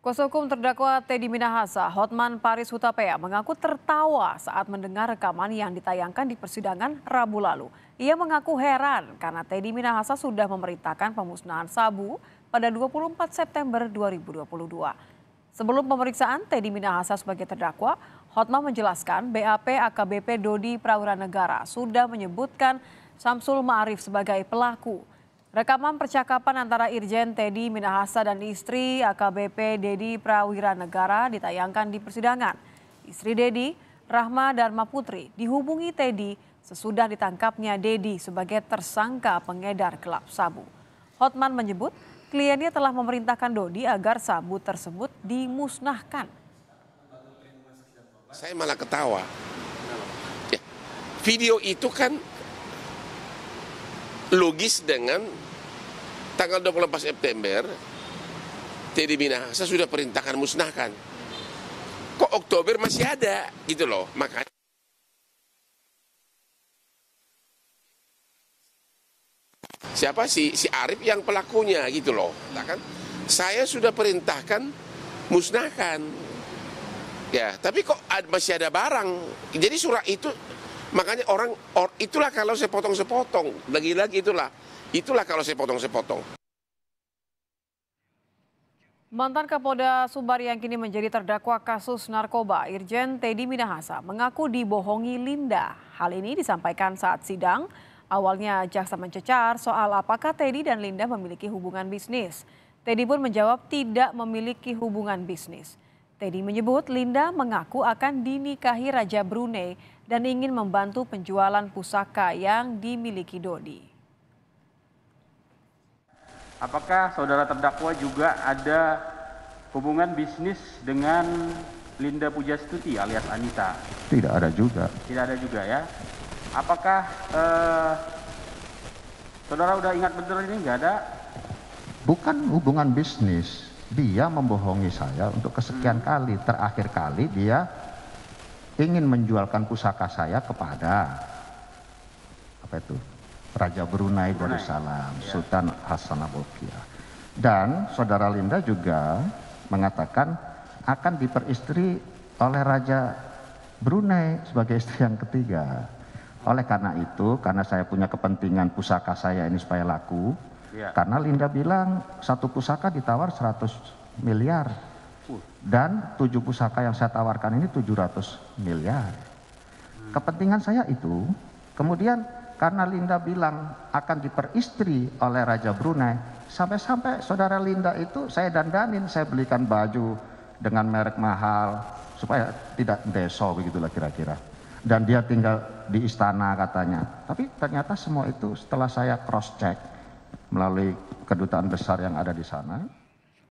Kuasa hukum terdakwa Teddy Minahasa, Hotman Paris Hutapea, mengaku tertawa saat mendengar rekaman yang ditayangkan di persidangan Rabu lalu. Ia mengaku heran karena Teddy Minahasa sudah memerintahkan pemusnahan sabu pada 24 September 2022. Sebelum pemeriksaan Teddy Minahasa sebagai terdakwa, Hotman menjelaskan BAP AKBP Dodi Prawira Negara sudah menyebutkan Samsul Ma'arif sebagai pelaku. Rekaman percakapan antara Irjen Teddy Minahasa dan istri AKBP Dedi Prawira Negara ditayangkan di persidangan. Istri Dedi, Rahma Dharma Putri, dihubungi Teddy sesudah ditangkapnya Dedi sebagai tersangka pengedar gelap sabu. Hotman menyebut kliennya telah memerintahkan Dodi agar sabu tersebut dimusnahkan. Saya malah ketawa. Ya, video itu kan logis dengan tanggal 24 September Teddy Minahasa sudah perintahkan musnahkan. Kok Oktober masih ada gitu loh. Makanya siapa sih si Arif yang pelakunya gitu loh. kan? Saya sudah perintahkan musnahkan. Ya, tapi kok masih ada barang. Jadi surat itu Makanya orang, or, itulah kalau saya potong sepotong Lagi-lagi itulah. Itulah kalau saya potong sepotong Mantan Kapolda Sumbar yang kini menjadi terdakwa kasus narkoba, Irjen Teddy Minahasa, mengaku dibohongi Linda. Hal ini disampaikan saat sidang. Awalnya jaksa mencecar soal apakah Teddy dan Linda memiliki hubungan bisnis. Teddy pun menjawab tidak memiliki hubungan bisnis. Teddy menyebut Linda mengaku akan dinikahi Raja Brunei dan ingin membantu penjualan pusaka yang dimiliki Dodi. Apakah saudara terdakwa juga ada hubungan bisnis dengan Linda Pujastuti alias Anita? Tidak ada juga. Tidak ada juga ya. Apakah eh, saudara udah ingat betul ini? Enggak ada. Bukan hubungan bisnis dia membohongi saya untuk kesekian hmm. kali terakhir kali dia ingin menjualkan pusaka saya kepada apa itu Raja Brunei, Brunei. Darussalam ya. Sultan Hasan Abokiyah dan saudara Linda juga mengatakan akan diperistri oleh Raja Brunei sebagai istri yang ketiga oleh karena itu karena saya punya kepentingan pusaka saya ini supaya laku Iya. Karena Linda bilang satu pusaka ditawar 100 miliar. Uh. Dan tujuh pusaka yang saya tawarkan ini 700 miliar. Hmm. Kepentingan saya itu, kemudian karena Linda bilang akan diperistri oleh Raja Brunei, sampai-sampai saudara Linda itu saya dandanin, saya belikan baju dengan merek mahal, supaya tidak deso begitulah kira-kira. Dan dia tinggal di istana katanya. Tapi ternyata semua itu setelah saya cross check, melalui kedutaan besar yang ada di sana